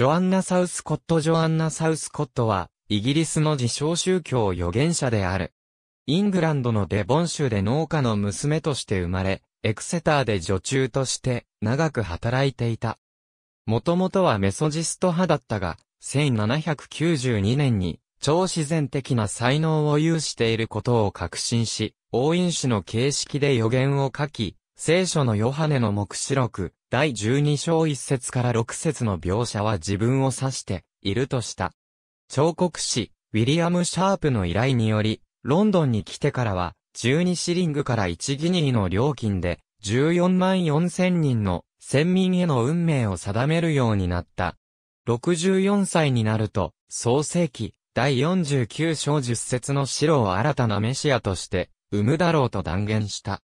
ジョアンナ・サウスコット・ジョアンナ・サウスコットは、イギリスの自称宗教預言者である。イングランドのデボン州で農家の娘として生まれ、エクセターで女中として長く働いていた。もともとはメソジスト派だったが、1792年に超自然的な才能を有していることを確信し、応印紙の形式で予言を書き、聖書のヨハネの目視録、第12章一節から六節の描写は自分を指しているとした。彫刻師、ウィリアム・シャープの依頼により、ロンドンに来てからは、12シリングから1ギニーの料金で、14万4千人の先民への運命を定めるようになった。64歳になると、創世紀、第49章十節の白を新たなメシアとして、生むだろうと断言した。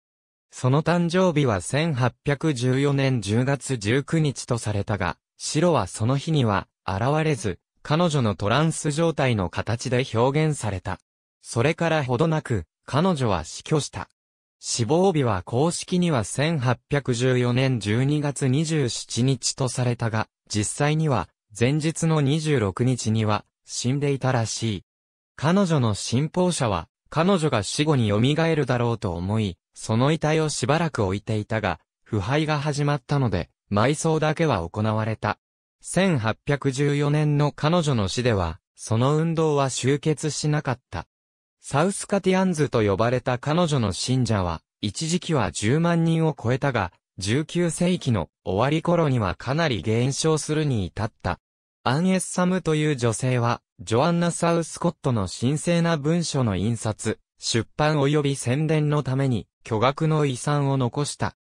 その誕生日は1814年10月19日とされたが、白はその日には現れず、彼女のトランス状態の形で表現された。それからほどなく、彼女は死去した。死亡日は公式には1814年12月27日とされたが、実際には、前日の26日には、死んでいたらしい。彼女の信奉者は、彼女が死後に蘇るだろうと思い、その遺体をしばらく置いていたが、腐敗が始まったので、埋葬だけは行われた。1814年の彼女の死では、その運動は終結しなかった。サウスカティアンズと呼ばれた彼女の信者は、一時期は10万人を超えたが、19世紀の終わり頃にはかなり減少するに至った。アン・エッサムという女性は、ジョアンナ・サウスコットの神聖な文書の印刷、出版及び宣伝のために、巨額の遺産を残した。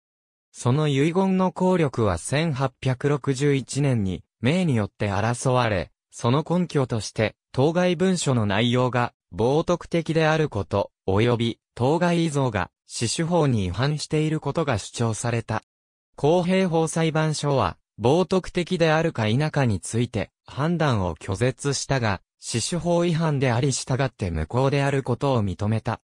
その遺言の効力は1861年に、名によって争われ、その根拠として、当該文書の内容が冒涜的であること、及び当該遺贈が死守法に違反していることが主張された。公平法裁判所は、冒涜的であるか否かについて判断を拒絶したが、死守法違反であり従って無効であることを認めた。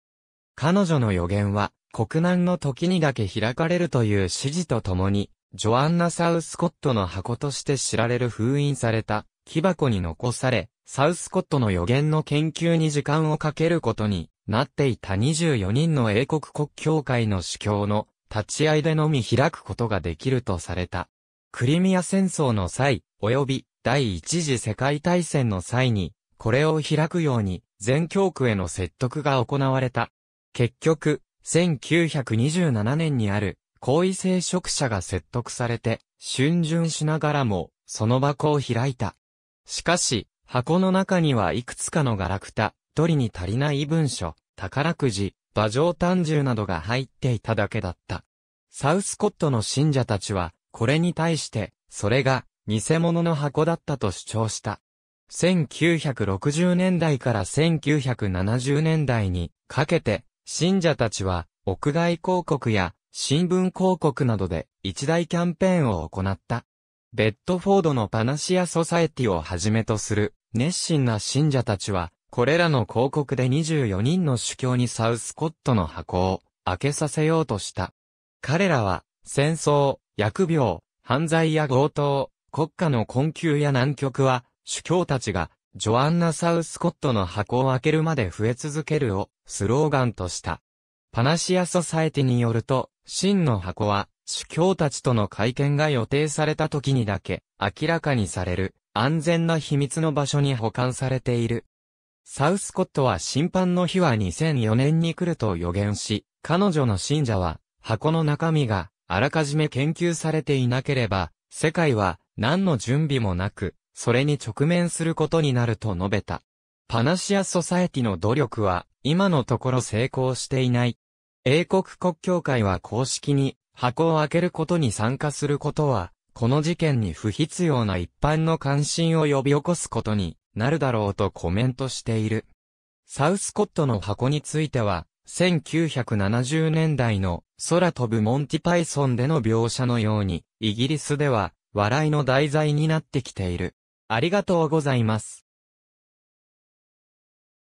彼女の予言は、国難の時にだけ開かれるという指示とともに、ジョアンナ・サウスコットの箱として知られる封印された木箱に残され、サウスコットの予言の研究に時間をかけることになっていた24人の英国国教会の主教の立ち合いでのみ開くことができるとされた。クリミア戦争の際、及び第一次世界大戦の際に、これを開くように全教区への説得が行われた。結局、1927年にある、好位性職者が説得されて、春巡しながらも、その箱を開いた。しかし、箱の中にはいくつかのガラクタ、取りに足りない文書、宝くじ、馬上単銃などが入っていただけだった。サウスコットの信者たちは、これに対して、それが、偽物の箱だったと主張した。1960年代から1970年代にかけて、信者たちは、屋外広告や新聞広告などで一大キャンペーンを行った。ベッドフォードのパナシアソサエティをはじめとする熱心な信者たちは、これらの広告で24人の主教にサウスコットの箱を開けさせようとした。彼らは、戦争、疫病、犯罪や強盗、国家の困窮や難局は、主教たちがジョアンナ・サウスコットの箱を開けるまで増え続けるをスローガンとした。パナシア・ソサエティによると、真の箱は、主教たちとの会見が予定された時にだけ明らかにされる安全な秘密の場所に保管されている。サウスコットは審判の日は2004年に来ると予言し、彼女の信者は箱の中身があらかじめ研究されていなければ、世界は何の準備もなくそれに直面することになると述べた。パナシア・ソサエティの努力は、今のところ成功していない。英国国教会は公式に、箱を開けることに参加することは、この事件に不必要な一般の関心を呼び起こすことになるだろうとコメントしている。サウスコットの箱については、1970年代の空飛ぶモンティパイソンでの描写のように、イギリスでは笑いの題材になってきている。ありがとうございます。